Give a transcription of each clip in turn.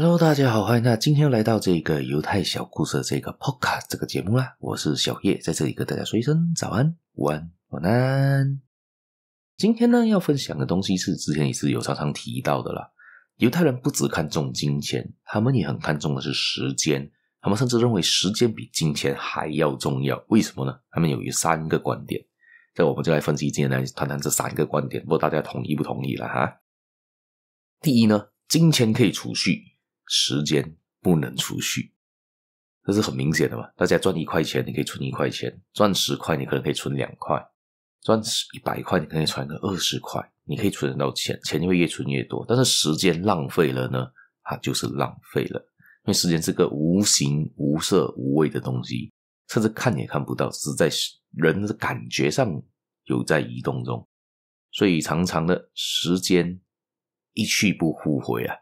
Hello，大家好，欢迎那今天又来到这个犹太小故事的这个 Podcast 这个节目啦。我是小叶，在这里跟大家说一声早安，晚安。今天呢，要分享的东西是之前也是有常常提到的啦。犹太人不只看重金钱，他们也很看重的是时间，他们甚至认为时间比金钱还要重要。为什么呢？他们有三个观点，在我们就来分析今天来谈谈这三个观点，不知道大家同意不同意了哈。第一呢，金钱可以储蓄。时间不能储蓄，这是很明显的嘛？大家赚一块钱，你可以存一块钱；赚十块，你可能可以存两块；赚一百块，你可以存个二十块。你可以存得到钱，钱就会越存越多。但是时间浪费了呢，它就是浪费了。因为时间是个无形、无色、无味的东西，甚至看也看不到，只是在人的感觉上有在移动中。所以，长长的时间一去不复回啊。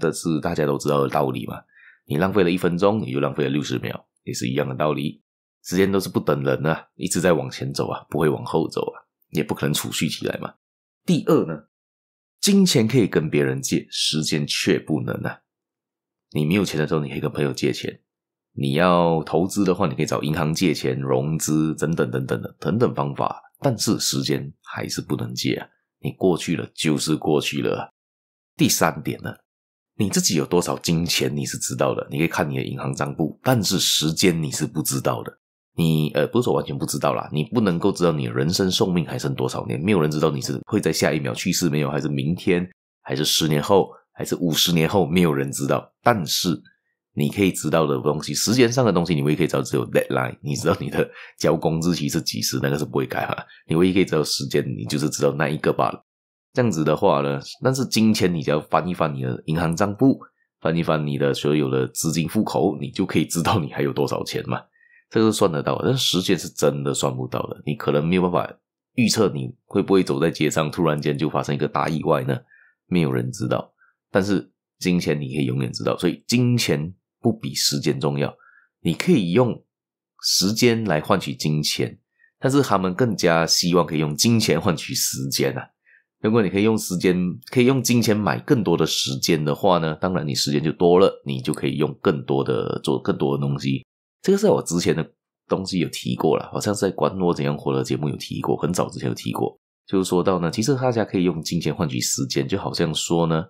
这是大家都知道的道理嘛？你浪费了一分钟，你就浪费了六十秒，也是一样的道理。时间都是不等人啊，一直在往前走啊，不会往后走啊，也不可能储蓄起来嘛。第二呢，金钱可以跟别人借，时间却不能啊。你没有钱的时候，你可以跟朋友借钱；你要投资的话，你可以找银行借钱融资等等等等的等等方法。但是时间还是不能借啊，你过去了就是过去了。第三点呢？你自己有多少金钱你是知道的，你可以看你的银行账簿，但是时间你是不知道的。你呃不是说完全不知道啦，你不能够知道你人生寿命还剩多少年，没有人知道你是会在下一秒去世没有，还是明天，还是十年后，还是五十年后，没有人知道。但是你可以知道的东西，时间上的东西，你唯一可以知道只有 deadline。你知道你的交工日期是几时，那个是不会改哈。你唯一可以知道时间，你就是知道那一个罢了。这样子的话呢，但是金钱，你只要翻一翻你的银行账簿，翻一翻你的所有的资金户口，你就可以知道你还有多少钱嘛。这个算得到，但是时间是真的算不到的。你可能没有办法预测，你会不会走在街上，突然间就发生一个大意外呢？没有人知道。但是金钱你可以永远知道，所以金钱不比时间重要。你可以用时间来换取金钱，但是他们更加希望可以用金钱换取时间啊。如果你可以用时间，可以用金钱买更多的时间的话呢？当然，你时间就多了，你就可以用更多的做更多的东西。这个是我之前的东西有提过了，好像是在《管我怎样活》的节目有提过，很早之前有提过，就是说到呢，其实大家可以用金钱换取时间，就好像说呢，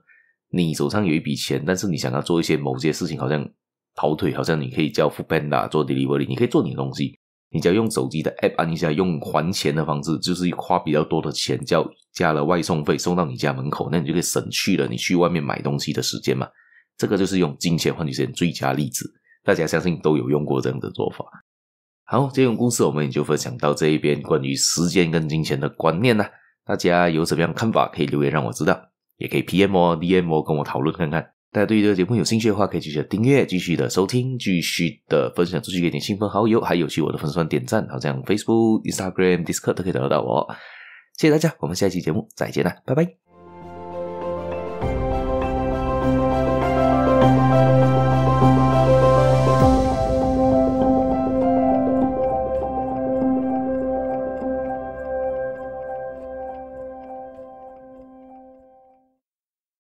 你手上有一笔钱，但是你想要做一些某些事情，好像跑腿，好像你可以叫 Funda 做 delivery，你可以做你的东西，你只要用手机的 app 按一下，用还钱的方式，就是花比较多的钱叫。加了外送费送到你家门口，那你就可以省去了你去外面买东西的时间嘛。这个就是用金钱换取时间最佳例子，大家相信都有用过这样的做法。好，这种故事我们也就分享到这一边关于时间跟金钱的观念呢。大家有什么样看法可以留言让我知道，也可以 PM 哦 DM 哦跟我讨论看看。大家对于这个节目有兴趣的话，可以继续订阅、继续的收听、继续的分享出去给你亲朋好友，还有去我的粉丝团点赞。好像 Facebook、Instagram、Discord 都可以找得到我。谢谢大家，我们下期节目再见了，拜拜。